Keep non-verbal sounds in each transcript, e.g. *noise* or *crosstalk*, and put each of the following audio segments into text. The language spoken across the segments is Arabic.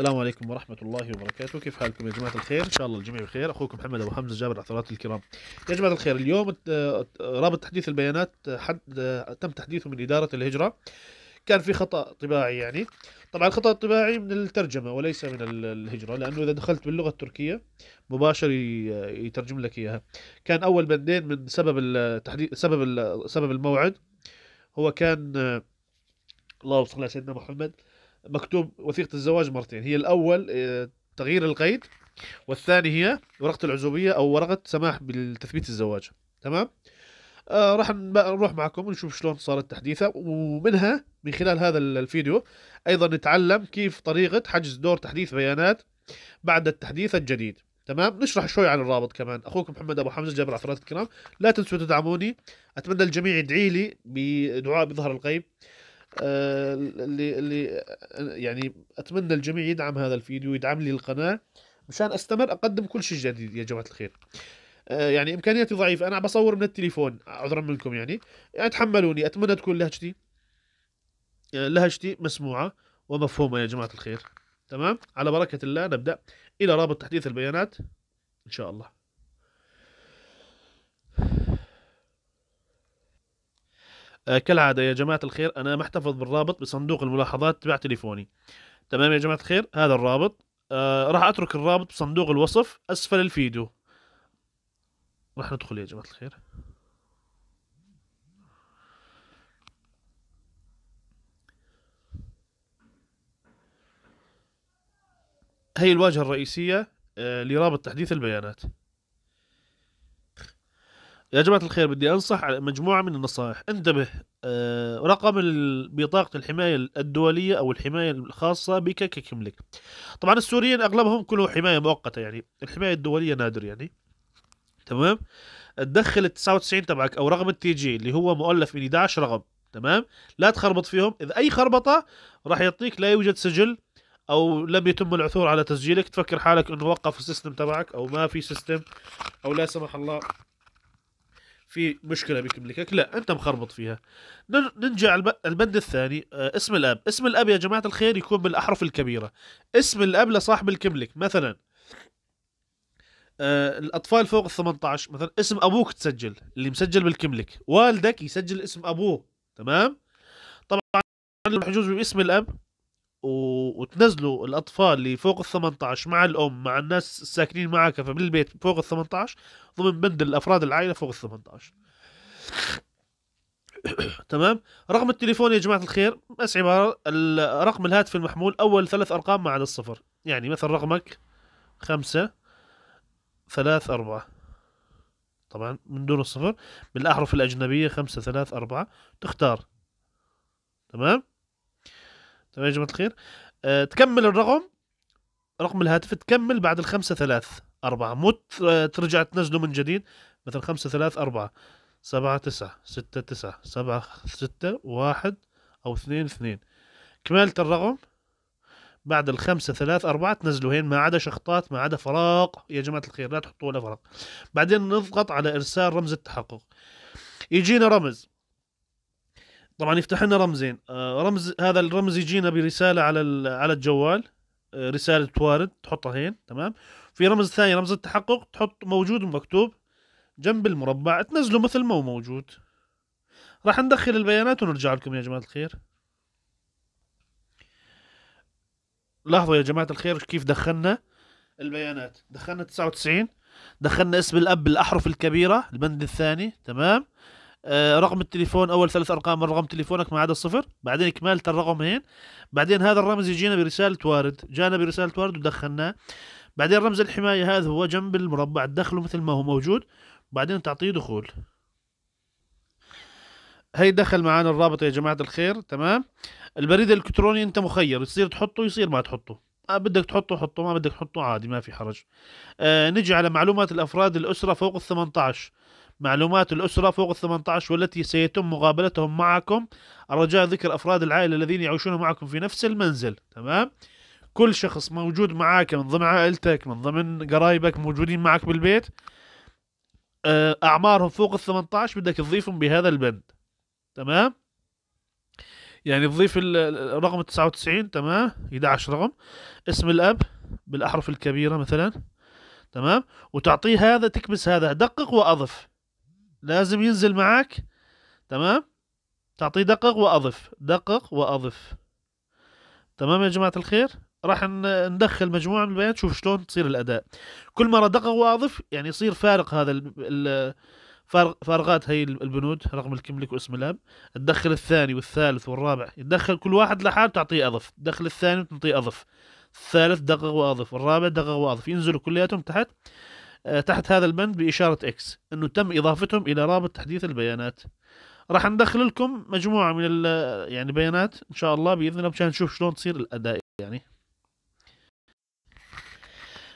السلام عليكم ورحمة الله وبركاته كيف حالكم يا جماعة الخير إن شاء الله الجميع بخير أخوكم محمد أبو حمزة جابر عثرات الكرام يا جماعة الخير اليوم رابط تحديث البيانات حد تم تحديثه من إدارة الهجرة كان في خطأ طباعي يعني طبعا الخطأ الطباعي من الترجمة وليس من الهجرة لأنه إذا دخلت باللغة التركية مباشر يترجم لك إياها كان أول بندين من سبب التحديث سبب سبب الموعد هو كان اللهم صل على سيدنا محمد مكتوب وثيقه الزواج مرتين هي الاول آه، تغيير القيد والثاني هي ورقه العزوبيه او ورقه سماح بالتثبيت الزواج تمام آه راح نروح معكم ونشوف شلون صارت التحديثه ومنها من خلال هذا الفيديو ايضا نتعلم كيف طريقه حجز دور تحديث بيانات بعد التحديث الجديد تمام نشرح شوي عن الرابط كمان اخوكم محمد ابو حمزه جابر عثرات الكرام لا تنسوا تدعموني اتمنى الجميع يدعي لي بدعاء بظهر الغيب اللي آه، اللي آه، يعني اتمنى الجميع يدعم هذا الفيديو يدعم لي القناه مشان استمر اقدم كل شيء جديد يا جماعه الخير آه، يعني امكانياتي ضعيفه انا بصور من التليفون عذرا منكم يعني اتحملوني يعني اتمنى تكون لهجتي لهجتي مسموعه ومفهومه يا جماعه الخير تمام على بركه الله نبدا الى رابط تحديث البيانات ان شاء الله آه، كالعاده يا جماعه الخير انا محتفظ بالرابط بصندوق الملاحظات تبع تليفوني تمام يا جماعه الخير هذا الرابط آه راح اترك الرابط بصندوق الوصف اسفل الفيديو راح ندخل يا جماعه الخير هي الواجهه الرئيسيه آه لرابط تحديث البيانات يا جماعه الخير بدي انصح على مجموعه من النصائح انتبه آه، رقم بطاقه الحمايه الدوليه او الحمايه الخاصه بك ككملك طبعا السوريين اغلبهم كله حمايه مؤقته يعني الحمايه الدوليه نادر يعني تمام تدخل ال 99 تبعك او رقم التي جي اللي هو مؤلف من 11 رقم تمام لا تخربط فيهم اذا اي خربطه راح يعطيك لا يوجد سجل او لم يتم العثور على تسجيلك تفكر حالك انه وقف السيستم تبعك او ما في سيستم او لا سمح الله في مشكله بك بلكك لا انت مخربط فيها نرجع البند الثاني آه، اسم الاب اسم الاب يا جماعه الخير يكون بالاحرف الكبيره اسم الاب لصاحب الكملك مثلا آه، الاطفال فوق ال 18 مثلا اسم ابوك تسجل اللي مسجل بالكملك والدك يسجل اسم ابوه تمام طبعا الحجوز باسم الاب و... وتنزلوا الاطفال اللي فوق ال 18 مع الام مع الناس الساكنين معك بالبيت فوق ال 18 ضمن بند الافراد العائله فوق ال 18 *coughs* تمام رقم التليفون يا جماعه الخير بس عباره رقم الهاتف المحمول اول ثلاث ارقام ما عدا الصفر يعني مثلا رقمك خمسة ثلاث أربعة طبعا من دون الصفر بالأحرف الأجنبية خمسة ثلاث أربعة تختار تمام تمام يا جماعه الخير أه تكمل الرقم رقم الهاتف تكمل بعد الخمسة ثلاث أربعة مو آه، ترجع تنزله من جديد مثل خمسة ثلاث أربعة سبعة تسعة ستة تسعة سبعة ستة واحد أو اثنين اثنين كملت الرقم بعد الخمسة ثلاث أربعة هين ما عدا شخطات ما عدا فراغ يا جماعة الخير لا تحطوا ولا فراغ بعدين نضغط على إرسال رمز التحقق يجينا رمز طبعا يفتح لنا رمزين آه، رمز هذا الرمز يجينا برساله على على الجوال آه، رساله وارد تحطها هين تمام في رمز ثاني رمز التحقق تحط موجود ومكتوب جنب المربع تنزله مثل ما هو موجود راح ندخل البيانات ونرجع لكم يا جماعه الخير لاحظوا يا جماعه الخير كيف دخلنا البيانات دخلنا 99 دخلنا اسم الاب بالاحرف الكبيره البند الثاني تمام آه، رقم التليفون اول ثلاث ارقام من رقم تليفونك ما عدا الصفر بعدين الرقم هين بعدين هذا الرمز يجينا برساله وارد جانا برساله وارد ودخلناه بعدين رمز الحمايه هذا هو جنب المربع تدخله مثل ما هو موجود بعدين تعطيه دخول هي دخل معانا الرابط يا جماعه الخير تمام البريد الالكتروني انت مخير يصير تحطه يصير ما تحطه آه بدك تحطه حطه ما بدك تحطه عادي ما في حرج آه نجي على معلومات الافراد الاسره فوق ال 18 معلومات الأسرة فوق ال 18 والتي سيتم مقابلتهم معكم الرجاء ذكر أفراد العائلة الذين يعيشون معكم في نفس المنزل تمام كل شخص موجود معك من ضمن عائلتك من ضمن قرايبك موجودين معك بالبيت آه، أعمارهم فوق ال 18 بدك تضيفهم بهذا البند تمام يعني تضيف الرقم 99 تمام 11 رقم اسم الأب بالأحرف الكبيرة مثلا تمام وتعطيه هذا تكبس هذا دقق وأضف لازم ينزل معك تمام تعطيه دقق واضف دقق واضف تمام يا جماعه الخير راح ندخل مجموعه من البيانات نشوف شلون تصير الاداء كل مره دقق واضف يعني يصير فارق هذا ال ال فارغات هي البنود رقم الكملك واسم الاب تدخل الثاني والثالث والرابع يدخل كل واحد لحاله تعطيه اضف تدخل الثاني وتعطيه اضف الثالث دقق واضف الرابع دقق واضف ينزلوا كلياتهم تحت آه، تحت هذا البند بإشارة إكس أنه تم إضافتهم إلى رابط تحديث البيانات راح ندخل لكم مجموعة من ال آه، يعني بيانات إن شاء الله بإذن الله مشان نشوف شلون تصير الأداء يعني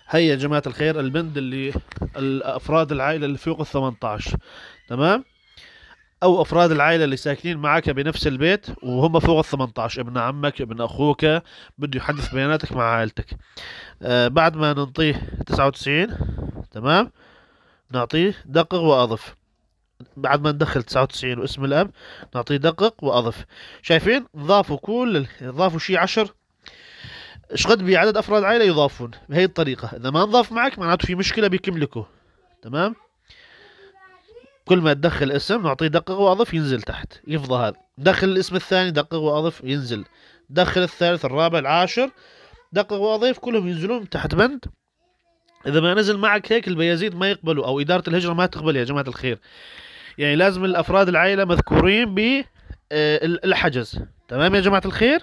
هيا يا جماعة الخير البند اللي الأفراد العائلة اللي فوق ال 18 تمام أو أفراد العائلة اللي ساكنين معك بنفس البيت وهم فوق ال 18 ابن عمك ابن أخوك بده يحدث بياناتك مع عائلتك آه بعد ما ننطيه 99 تمام نعطيه دقق واضف بعد ما ندخل 99 واسم الاب نعطيه دقق واضف شايفين ضافوا كل ضافوا شيء 10 ايش قد بعدد افراد عائله يضافون بهي الطريقه اذا ما انضاف معك معناته في مشكله بيكملكوا تمام كل ما تدخل اسم نعطيه دقق واضف ينزل تحت يفضى هذا دخل الاسم الثاني دقق واضف ينزل دخل الثالث الرابع العاشر دقق واضيف كلهم ينزلون تحت بند اذا ما نزل معك هيك البيازيد ما يقبلوا او اداره الهجره ما تقبل يا جماعه الخير يعني لازم الافراد العائله مذكورين ب آه، الحجز تمام يا جماعه الخير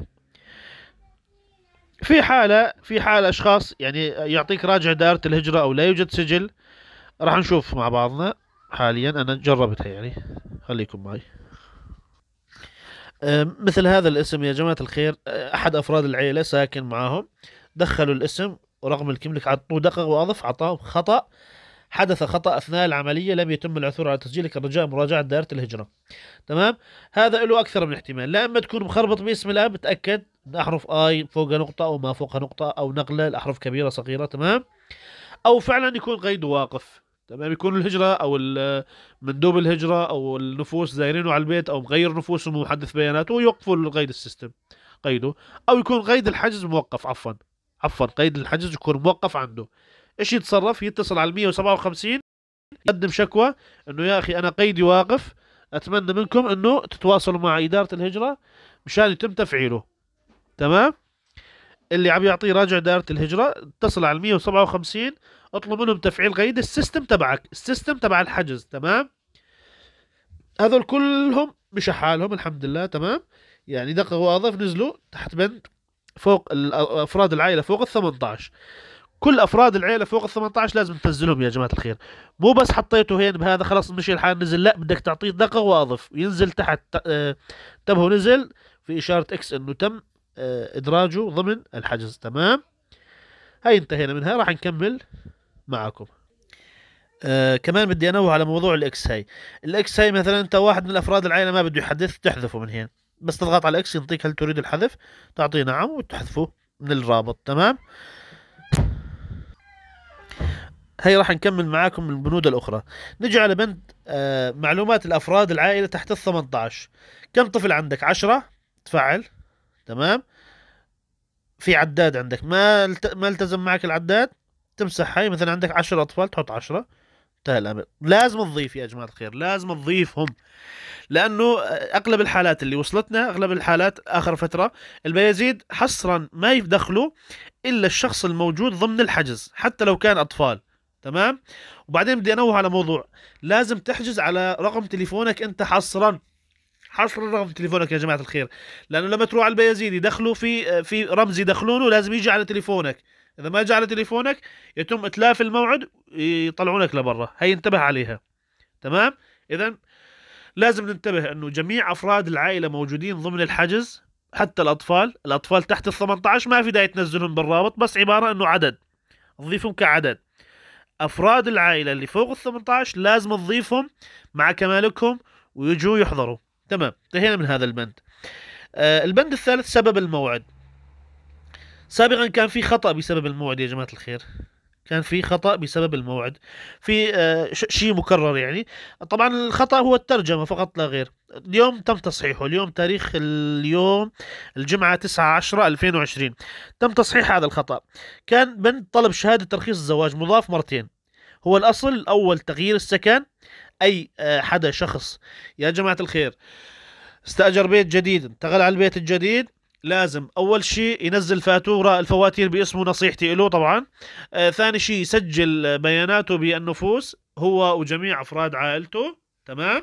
في حالة في حالة أشخاص يعني يعطيك راجع دائرة الهجرة أو لا يوجد سجل راح نشوف مع بعضنا حاليا أنا جربتها يعني خليكم معي آه، مثل هذا الاسم يا جماعة الخير آه، أحد أفراد العيلة ساكن معهم دخلوا الاسم ورغم الكملك عطوه دقق واضف عطاه خطا حدث خطا اثناء العمليه لم يتم العثور على تسجيلك الرجاء مراجعه دائره الهجره تمام هذا له اكثر من احتمال لا اما تكون مخربط باسم الاب تاكد ان احرف اي فوق نقطه او ما فوق نقطه او نقله الاحرف كبيره صغيره تمام او فعلا يكون قيد واقف تمام يكون الهجرة أو مندوب الهجرة أو النفوس زايرينه على البيت أو مغير نفوسه محدث بياناته ويوقفوا القيد السيستم قيده أو يكون قيد الحجز موقف عفوا عفوا قيد الحجز يكون موقف عنده ايش يتصرف يتصل على 157 يقدم شكوى انه يا اخي انا قيدي واقف اتمنى منكم انه تتواصلوا مع اداره الهجره مشان يتم تفعيله تمام اللي عم يعطيه راجع دائره الهجره اتصل على 157 اطلب منهم تفعيل قيد السيستم تبعك السيستم تبع الحجز تمام هذول كلهم مش حالهم الحمد لله تمام يعني دقه واضح نزلوا تحت بند فوق افراد العائله فوق ال 18 كل افراد العيله فوق ال 18 لازم تنزلهم يا جماعه الخير مو بس حطيته هين بهذا خلاص مشي الحال نزل لا بدك تعطيه دقه واضف ينزل تحت انتبهوا آه، نزل في اشاره اكس انه تم آه، ادراجه ضمن الحجز تمام هاي انتهينا منها راح نكمل معكم آه كمان بدي انوه على موضوع الاكس هاي الاكس هاي مثلا انت واحد من افراد العائله ما بده يحدث تحذفه من هنا بس تضغط على اكس ينطيك هل تريد الحذف تعطيه نعم وتحذفه من الرابط تمام هي راح نكمل معاكم البنود الأخرى نجي على بند آه معلومات الأفراد العائلة تحت ال 18 كم طفل عندك 10 تفعل تمام في عداد عندك ما ما التزم معك العداد تمسح هاي يعني مثلا عندك 10 أطفال تحط 10 منتهى الامل لازم تضيف يا جماعه الخير لازم تضيفهم لانه اغلب الحالات اللي وصلتنا اغلب الحالات اخر فتره البيازيد حصرا ما يدخلوا الا الشخص الموجود ضمن الحجز حتى لو كان اطفال تمام وبعدين بدي انوه على موضوع لازم تحجز على رقم تليفونك انت حصرا حصر رقم تليفونك يا جماعه الخير لانه لما تروح على البيازيد يدخلوا في في رمز يدخلونه لازم يجي على تليفونك اذا ما جاء على تليفونك يتم اتلاف الموعد يطلعونك لبرا هي انتبه عليها تمام اذا لازم ننتبه انه جميع افراد العائله موجودين ضمن الحجز حتى الاطفال الاطفال تحت ال 18 ما في داعي تنزلهم بالرابط بس عباره انه عدد نضيفهم كعدد افراد العائله اللي فوق ال 18 لازم نضيفهم مع كمالكهم ويجوا يحضروا تمام انتهينا من هذا البند آه، البند الثالث سبب الموعد سابقا كان في خطا بسبب الموعد يا جماعه الخير كان في خطا بسبب الموعد في آه، شيء مكرر يعني طبعا الخطا هو الترجمه فقط لا غير اليوم تم تصحيحه اليوم تاريخ اليوم الجمعه 9 10 2020 تم تصحيح هذا الخطا كان بند طلب شهاده ترخيص الزواج مضاف مرتين هو الاصل الاول تغيير السكن اي آه، حدا شخص يا جماعه الخير استاجر بيت جديد انتقل على البيت الجديد لازم اول شيء ينزل فاتوره الفواتير باسمه نصيحتي له طبعا آه ثاني شيء يسجل بياناته بالنفوس هو وجميع افراد عائلته تمام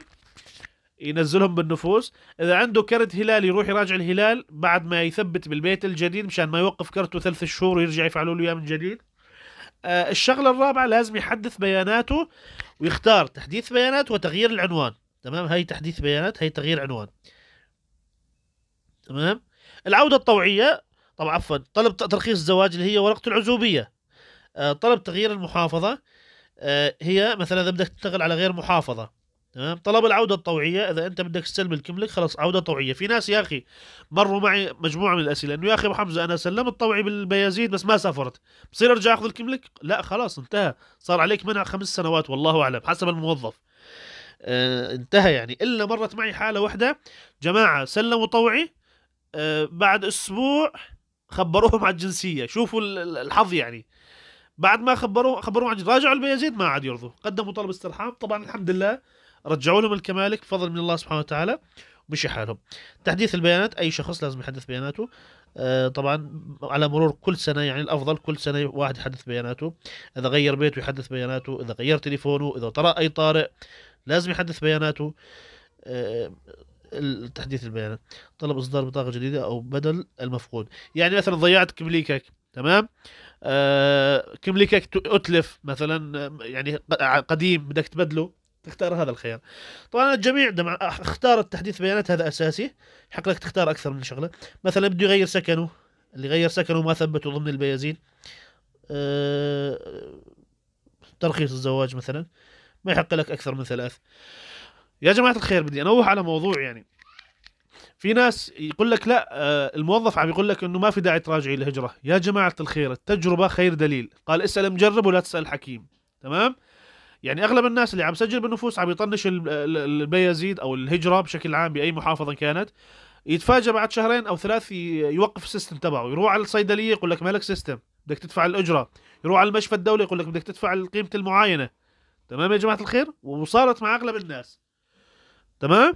ينزلهم بالنفوس اذا عنده كرت هلال يروح يراجع الهلال بعد ما يثبت بالبيت الجديد مشان ما يوقف كرته ثلاث شهور ويرجع يفعلوا له اياه من جديد آه الشغله الرابعه لازم يحدث بياناته ويختار تحديث بيانات وتغيير العنوان تمام هي تحديث بيانات هي تغيير عنوان تمام العوده الطوعيه طبعا عفوا طلب ترخيص الزواج اللي هي ورقه العزوبيه آه، طلب تغيير المحافظه آه، هي مثلا اذا بدك تشتغل على غير محافظه تمام طلب العوده الطوعيه اذا انت بدك تسلم الكملك خلاص عوده طوعيه في ناس يا اخي مروا معي مجموعه من الاسئله انه يا اخي ابو حمزه انا سلمت طوعي بالبيازيد بس ما سافرت بصير ارجع اخذ الكملك لا خلاص انتهى صار عليك منع خمس سنوات والله اعلم حسب الموظف آه، انتهى يعني الا مرت معي حاله واحده جماعه سلموا طوعي آه، بعد اسبوع خبروهم على الجنسيه شوفوا الحظ يعني بعد ما خبروا خبروهم عن راجعوا البيازيد ما عاد يرضوا قدموا طلب استرحام طبعا الحمد لله رجعوا لهم الكمالك بفضل من الله سبحانه وتعالى ومشي حالهم تحديث البيانات اي شخص لازم يحدث بياناته آه، طبعا على مرور كل سنه يعني الافضل كل سنه واحد يحدث بياناته اذا غير بيته يحدث بياناته اذا غير تليفونه اذا طرا اي طارئ لازم يحدث بياناته آه، تحديث البيانات طلب اصدار بطاقه جديده او بدل المفقود يعني مثلا ضيعت كمليكك تمام آه كمليكك اتلف مثلا يعني قديم بدك تبدله تختار هذا الخيار طبعا الجميع لما اختار التحديث بيانات هذا اساسي حق لك تختار اكثر من شغله مثلا بده يغير سكنه اللي غير سكنه ما ثبته ضمن البيازين أه... ترخيص الزواج مثلا ما يحق لك اكثر من ثلاث يا جماعه الخير بدي انوه على موضوع يعني في ناس يقول لك لا آه، الموظف عم يقول لك انه ما في داعي تراجعي الهجره يا جماعه الخير التجربه خير دليل قال اسال مجرب ولا تسال حكيم تمام يعني اغلب الناس اللي عم سجل بالنفوس عم يطنش البيازيد او الهجره بشكل عام باي محافظه كانت يتفاجأ بعد شهرين او ثلاث يوقف السيستم تبعه يروح على الصيدليه يقول لك مالك سيستم بدك تدفع الاجره يروح على المشفى الدولي يقول لك بدك تدفع قيمه المعاينه تمام يا جماعه الخير وصارت مع اغلب الناس تمام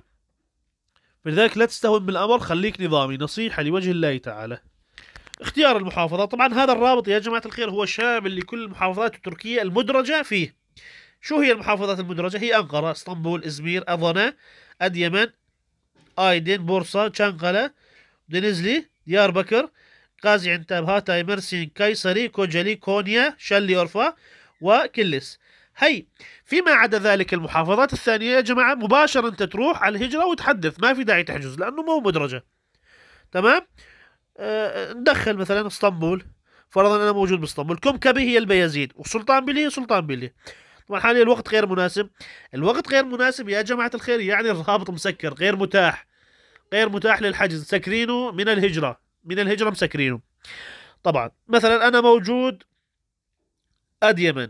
فلذلك لا تستهون بالأمر خليك نظامي نصيحة لوجه الله تعالى اختيار المحافظات طبعا هذا الرابط يا جماعة الخير هو شامل لكل المحافظات التركية المدرجة فيه شو هي المحافظات المدرجة هي أنقرة اسطنبول إزمير أضنا أديمن ايدن بورصة شنقلة دنزلي ديار بكر غازي عنتاب هاتاي مرسين قيصري كوجلي كونيا شلي أورفا وكلس هي فيما عدا ذلك المحافظات الثانية يا جماعة مباشرة أنت تروح على الهجرة وتحدث ما في داعي تحجز لأنه مو مدرجة تمام أه ندخل مثلا اسطنبول فرضا أنا موجود باسطنبول كومكبي هي البيازيد وسلطان بلي هي سلطان بلي طبعا حاليا الوقت غير مناسب الوقت غير مناسب يا جماعة الخير يعني الرابط مسكر غير متاح غير متاح للحجز سكرينه من الهجرة من الهجرة مسكرينه طبعا مثلا أنا موجود أديمن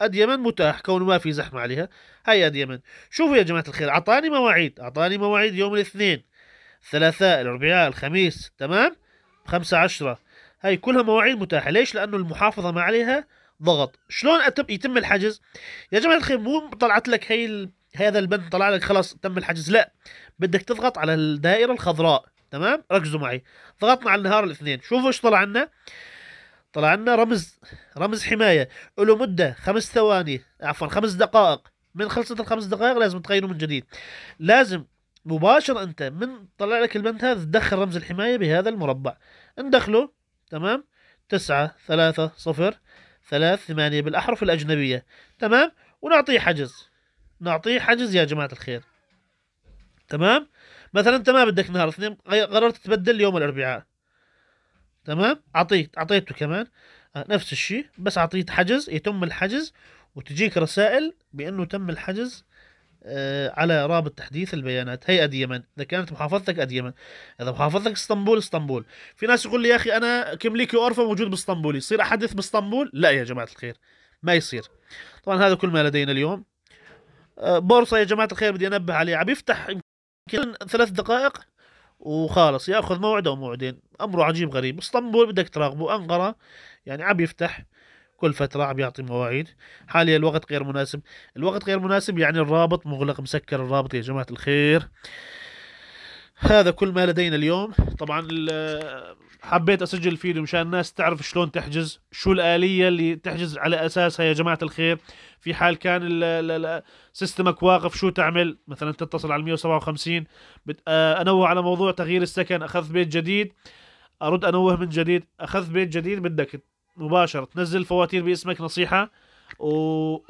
اديمن متاح كون ما في زحمة عليها هيا اديمن شوفوا يا جماعة الخير أعطاني مواعيد أعطاني مواعيد يوم الاثنين الثلاثاء الأربعاء الخميس تمام خمسة عشرة هاي كلها مواعيد متاحة ليش لأنه المحافظة ما عليها ضغط شلون أتم يتم الحجز يا جماعة الخير مو طلعت لك هي ال... هذا البند طلع لك خلاص تم الحجز لا بدك تضغط على الدائرة الخضراء تمام ركزوا معي ضغطنا على النهار الاثنين شوفوا ايش طلع لنا طلع لنا رمز رمز حمايه له مده خمس ثواني عفوا خمس دقائق من خلصت الخمس دقائق لازم تغيره من جديد لازم مباشرة أنت من طلع لك البند هذا تدخل رمز الحماية بهذا المربع ندخله تمام تسعة ثلاثة صفر ثلاث ثمانية بالأحرف الأجنبية تمام ونعطيه حجز نعطيه حجز يا جماعة الخير تمام مثلا أنت ما بدك نهار اثنين قررت تبدل يوم الأربعاء تمام اعطيت اعطيته كمان آه، نفس الشيء بس اعطيت حجز يتم الحجز وتجيك رسائل بانه تم الحجز آه، على رابط تحديث البيانات هي اديمن اذا كانت محافظتك اديمن اذا محافظتك اسطنبول اسطنبول في ناس يقول لي يا اخي انا كمليكي اورفا موجود باسطنبول يصير احدث باسطنبول لا يا جماعه الخير ما يصير طبعا هذا كل ما لدينا اليوم آه، بورصه يا جماعه الخير بدي انبه عليه عم يفتح يمكن ثلاث دقائق وخالص ياخذ موعد او موعدين امره عجيب غريب اسطنبول بدك تراقبه انقره يعني عم يفتح كل فترة عم يعطي مواعيد حاليا الوقت غير مناسب الوقت غير مناسب يعني الرابط مغلق مسكر الرابط يا جماعة الخير هذا كل ما لدينا اليوم طبعا حبيت اسجل فيديو مشان الناس تعرف شلون تحجز شو الاليه اللي تحجز على اساسها يا جماعه الخير في حال كان سيستمك واقف شو تعمل مثلا تتصل على 157 آه، انوه على موضوع تغيير السكن اخذت بيت جديد ارد انوه من جديد اخذت بيت جديد بدك مباشره تنزل فواتير باسمك نصيحه و...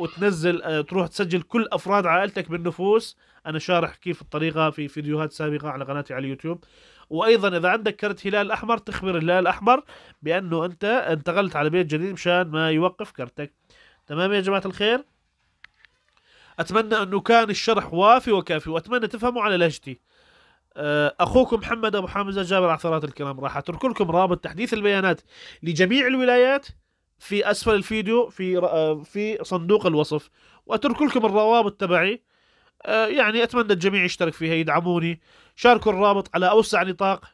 وتنزل آه، تروح تسجل كل افراد عائلتك بالنفوس انا شارح كيف الطريقه في فيديوهات سابقه على قناتي على اليوتيوب وايضا اذا عندك كرت هلال احمر تخبر الهلال الاحمر بانه انت انتقلت على بيت جديد مشان ما يوقف كرتك تمام يا جماعه الخير اتمنى انه كان الشرح وافي وكافي واتمنى تفهموا على لهجتي آه، اخوكم محمد ابو حمزه جابر عثرات الكرام راح اترك لكم رابط تحديث البيانات لجميع الولايات في اسفل الفيديو في آه، في صندوق الوصف واترك لكم الروابط تبعي آه، يعني اتمنى الجميع يشترك فيها يدعموني شاركوا الرابط على اوسع نطاق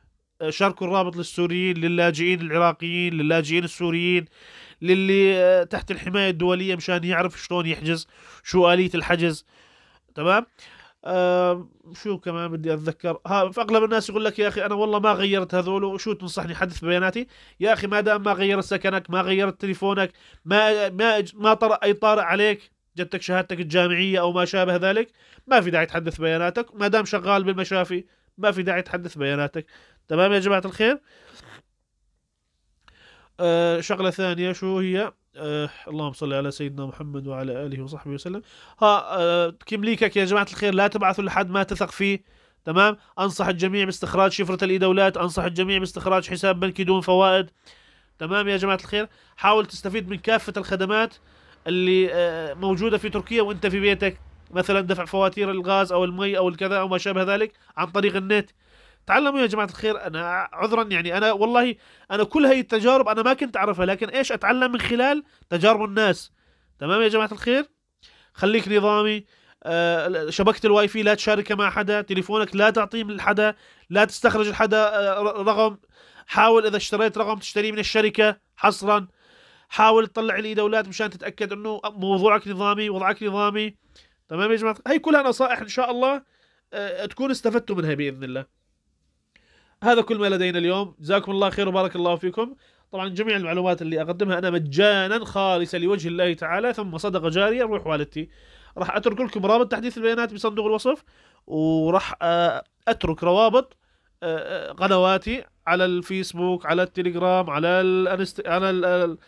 آه، شاركوا الرابط للسوريين للاجئين العراقيين للاجئين السوريين للي تحت الحمايه الدوليه مشان يعرف شلون يحجز شو اليه الحجز تمام شو كمان بدي اتذكر ها فاغلب الناس يقول لك يا اخي انا والله ما غيرت هذول وشو تنصحني حدث بياناتي يا اخي ما دام ما غيرت سكنك ما غيرت تليفونك ما ما ما طرأ اي طارئ عليك جدتك شهادتك الجامعيه او ما شابه ذلك ما في داعي تحدث بياناتك ما دام شغال بالمشافي ما في داعي تحدث بياناتك تمام يا جماعه الخير أه شغله ثانيه شو هي آه اللهم صل على سيدنا محمد وعلى اله وصحبه وسلم ها آه تمليكك يا جماعه الخير لا تبعثوا لحد ما تثق فيه تمام انصح الجميع باستخراج شفره الاي انصح الجميع باستخراج حساب بنكي دون فوائد تمام يا جماعه الخير حاول تستفيد من كافه الخدمات اللي آه موجوده في تركيا وانت في بيتك مثلا دفع فواتير الغاز او المي او الكذا او ما شابه ذلك عن طريق النت تعلموا يا جماعه الخير انا عذرا يعني انا والله انا كل هي التجارب انا ما كنت اعرفها لكن ايش اتعلم من خلال تجارب الناس تمام يا جماعه الخير خليك نظامي آه، شبكه الواي فاي لا تشاركها مع حدا تليفونك لا تعطيه من حدا لا تستخرج الحدا آه، رقم حاول اذا اشتريت رقم تشتريه من الشركه حصرا حاول تطلع لي دولات مشان تتاكد انه موضوعك نظامي وضعك نظامي تمام يا جماعه هي كلها نصائح ان شاء الله آه، تكون استفدتوا منها باذن الله هذا كل ما لدينا اليوم جزاكم الله خير وبارك الله فيكم طبعا جميع المعلومات اللي اقدمها انا مجانا خالصه لوجه الله تعالى ثم صدقه جاريه روح والدتي راح اترك لكم رابط تحديث البيانات بصندوق الوصف وراح آه، اترك روابط قنواتي آه، آه، على الفيسبوك على التليجرام على الانست... على الـ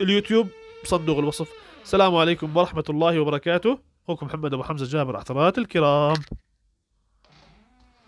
اليوتيوب بصندوق الوصف السلام عليكم ورحمه الله وبركاته اخوكم محمد ابو حمزه جابر عثرات الكرام